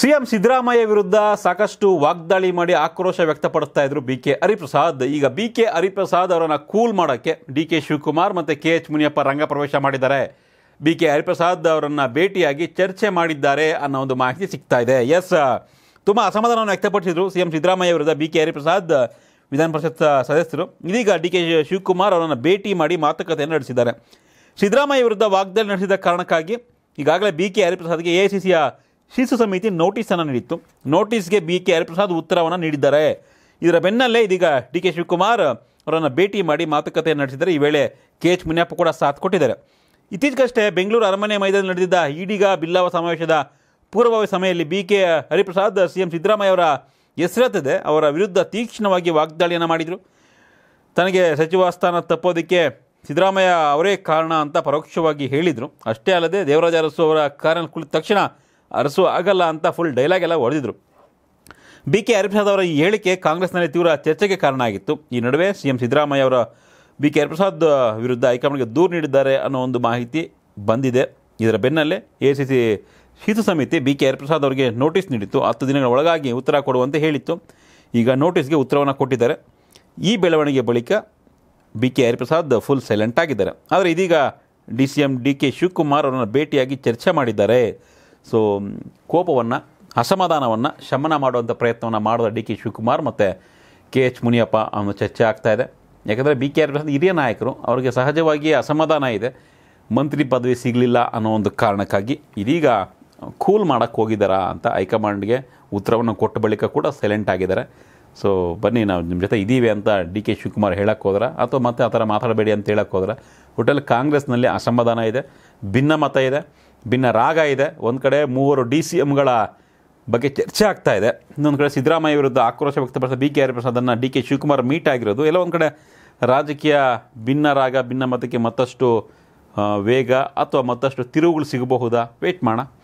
CM Siddaramaiah ವಿರುದ್ಧ ಸಾಕಷ್ಟು ವಾಗ್ದಾಳಿ ಮಾಡಿ ಆಕ್ರೋಶ ವ್ಯಕ್ತಪಡಿಸ್ತಾ ಇದ್ರು ಬಿ ಕೆ ಹರಿಪ್ರಸಾದ್ ಈಗ ಬಿ ಕೆ ಹರಿಪ್ರಸಾದ್ ಅವರನ್ನು ಕೂಲ್ ಮಾಡೋಕ್ಕೆ ಡಿ ಕೆ ಶಿವಕುಮಾರ್ ಮತ್ತು ಕೆ ಎಚ್ ಮುನಿಯಪ್ಪ ರಂಗ ಪ್ರವೇಶ ಮಾಡಿದ್ದಾರೆ ಬಿ ಕೆ ಹರಿಪ್ರಸಾದ್ ಅವರನ್ನು ಭೇಟಿಯಾಗಿ ಚರ್ಚೆ ಮಾಡಿದ್ದಾರೆ ಅನ್ನೋ ಒಂದು ಮಾಹಿತಿ ಸಿಗ್ತಾ ಇದೆ ಎಸ್ ತುಂಬ ಅಸಮಾಧಾನವನ್ನು ವ್ಯಕ್ತಪಡಿಸಿದರು ಸಿ ಎಂ ಸಿದ್ದರಾಮಯ್ಯ ವಿರುದ್ಧ ಬಿ ಕೆ ಹರಿಪ್ರಸಾದ್ ವಿಧಾನ ಪರಿಷತ್ ಸದಸ್ಯರು ಇದೀಗ ಡಿ ಕೆ ಶಿವಕುಮಾರ್ ಅವರನ್ನು ಭೇಟಿ ಮಾಡಿ ಮಾತುಕತೆಯನ್ನು ನಡೆಸಿದ್ದಾರೆ ಸಿದ್ದರಾಮಯ್ಯ ವಿರುದ್ಧ ವಾಗ್ದಾಳಿ ನಡೆಸಿದ ಕಾರಣಕ್ಕಾಗಿ ಈಗಾಗಲೇ ಬಿ ಕೆ ಹರಿಪ್ರಸಾದ್ಗೆ ಎ ಐ ಸಿ ಸಿಯ ಶಿಸು ಸಮಿತಿ ನೋಟಿಸನ್ನು ನೀಡಿತ್ತು ನೋಟಿಸ್ಗೆ ಬಿ ಕೆ ಹರಿಪ್ರಸಾದ್ ಉತ್ತರವನ್ನು ನೀಡಿದ್ದಾರೆ ಇದರ ಬೆನ್ನಲ್ಲೇ ಇದೀಗ ಡಿ ಕೆ ಶಿವಕುಮಾರ್ ಅವರನ್ನು ಭೇಟಿ ಮಾಡಿ ಮಾತುಕತೆ ನಡೆಸಿದರೆ ಈ ವೇಳೆ ಕೆ ಎಚ್ ಮುನಿಯಪ್ಪ ಕೂಡ ಸಾಥ್ ಕೊಟ್ಟಿದ್ದಾರೆ ಇತ್ತೀಚೆಗಷ್ಟೇ ಬೆಂಗಳೂರು ಅರಮನೆ ಮೈದಾನ ನಡೆದಿದ್ದ ಈಡಿಗ ಬಿಲ್ಲವ ಸಮಾವೇಶದ ಪೂರ್ವಭಾವಿ ಸಮಯದಲ್ಲಿ B K Hariprasad C M Siddaramaiah ಅವರ ಹೆಸರತ್ತದೆ ಅವರ ವಿರುದ್ಧ ತೀಕ್ಷ್ಣವಾಗಿ ವಾಗ್ದಾಳಿಯನ್ನು ಮಾಡಿದರು ತನಗೆ ಸಚಿವ ಸ್ಥಾನ ತಪ್ಪೋದಕ್ಕೆ ಸಿದ್ದರಾಮಯ್ಯ ಅವರೇ ಕಾರಣ ಅಂತ ಪರೋಕ್ಷವಾಗಿ ಹೇಳಿದರು ಅಷ್ಟೇ ಅಲ್ಲದೆ ದೇವರಾಜ ಅರಸು ಅವರ ಕಾರಣ ಕುಳಿತ ತಕ್ಷಣ ಅರಸು ಆಗಲ್ಲ ಅಂತ ಫುಲ್ ಡೈಲಾಗ್ ಎಲ್ಲ ಹೊಡೆದಿದ್ರು ಬಿ ಕೆ ಹರಿಪ್ರಸಾದ್ ಅವರ ಈ ಹೇಳಿಕೆ ಕಾಂಗ್ರೆಸ್ನಲ್ಲಿ ತೀವ್ರ ಚರ್ಚೆಗೆ ಕಾರಣ ಆಗಿತ್ತು ಈ ನಡುವೆ ಸಿ ಎಂ ಸಿದ್ದರಾಮಯ್ಯ ಅವರ ಬಿ ಕೆ ಹರಿಪ್ರಸಾದ್ ವಿರುದ್ಧ ಹೈಕಮಾಂಡ್ಗೆ ದೂರು ನೀಡಿದ್ದಾರೆ ಅನ್ನೋ ಒಂದು ಮಾಹಿತಿ ಬಂದಿದೆ ಇದರ ಬೆನ್ನಲ್ಲೇ ಎ ಸಿ ಸಿ ಸಮಿತಿ ಬಿ ಕೆ ಹರಿಪ್ರಸಾದ್ ಅವರಿಗೆ ನೋಟಿಸ್ ನೀಡಿತ್ತು ಹತ್ತು ದಿನಗಳ ಒಳಗಾಗಿ ಉತ್ತರ ಕೊಡುವಂತೆ ಹೇಳಿತ್ತು ಈಗ ನೋಟಿಸ್ಗೆ ಉತ್ತರವನ್ನು ಕೊಟ್ಟಿದ್ದಾರೆ ಈ ಬೆಳವಣಿಗೆ ಬಳಿಕ B K Hariprasad full silent ಆಗಿದ್ದಾರೆ ಆದರೆ ಇದೀಗ D C M D K Shivakumar ಅವರನ್ನು ಭೇಟಿಯಾಗಿ ಚರ್ಚೆ ಮಾಡಿದ್ದಾರೆ ಸೊ um, ಕೋಪವನ್ನು ಅಸಮಾಧಾನವನ್ನು ಶಮನ ಮಾಡುವಂಥ ಪ್ರಯತ್ನವನ್ನು ಮಾಡಿದ ಡಿ ಕೆ ಶಿವಕುಮಾರ್ ಮತ್ತು ಕೆ ಎಚ್ ಮುನಿಯಪ್ಪ ಅನ್ನೋ ಚರ್ಚೆ ಆಗ್ತಾ ಇದೆ ಯಾಕಂದರೆ ಬಿ ಕೆ ಆರ್ ಹಿರಿಯ ನಾಯಕರು ಅವರಿಗೆ ಸಹಜವಾಗಿ ಅಸಮಾಧಾನ ಇದೆ ಮಂತ್ರಿ ಪದವಿ ಸಿಗಲಿಲ್ಲ ಅನ್ನೋ ಒಂದು ಕಾರಣಕ್ಕಾಗಿ ಇದೀಗ ಕೂಲ್ ಮಾಡೋಕ್ಕೆ ಹೋಗಿದ್ದಾರಾ ಅಂತ ಹೈಕಮಾಂಡ್ಗೆ ಉತ್ತರವನ್ನು ಕೊಟ್ಟ ಬಳಿಕ ಕೂಡ ಸೈಲೆಂಟ್ ಆಗಿದ್ದಾರೆ ಸೊ ಬನ್ನಿ ನಾವು ನಿಮ್ಮ ಜೊತೆ ಇದ್ದೀವಿ ಅಂತ ಡಿ ಕೆ ಶಿವಕುಮಾರ್ ಹೇಳಕ್ಕೆ ಹೋದ್ರೆ ಅಥವಾ ಮತ್ತೆ ಆ ಥರ ಮಾತಾಡಬೇಡಿ ಅಂತ ಹೇಳಕ್ಕೆ ಹೋದ್ರೆ ಒಟ್ಟಲ್ಲಿ ಕಾಂಗ್ರೆಸ್ನಲ್ಲಿ ಅಸಮಾಧಾನ ಇದೆ ಭಿನ್ನಮತ ಇದೆ ಭಿನ್ನ ರಾಗ ಇದೆ ಒಂದು ಕಡೆ ಮೂವರು ಡಿ ಸಿ ಎಮ್ಗಳ ಬಗ್ಗೆ ಚರ್ಚೆ ಆಗ್ತಾ ಇದೆ ಇನ್ನೊಂದು ಕಡೆ ಸಿದ್ದರಾಮಯ್ಯ ವಿರುದ್ಧ ಆಕ್ರೋಶ ವ್ಯಕ್ತಪಡಿಸಿದ ಬಿ ಕೆ ಆರ್ ಪ್ರಸಾದನ್ನು ಡಿ ಕೆ ಶಿವಕುಮಾರ್ ಮೀಟ್ ಆಗಿರೋದು ಎಲ್ಲ ಒಂದು ಕಡೆ ರಾಜಕೀಯ ಭಿನ್ನ ರಾಗ ಭಿನ್ನ ಮತಕ್ಕೆ ಮತ್ತಷ್ಟು ವೇಗ ಅಥವಾ ಮತ್ತಷ್ಟು ತಿರುವುಗಳು ಸಿಗಬಹುದಾ ವೆಯ್ಟ್ ಮಾಡೋಣ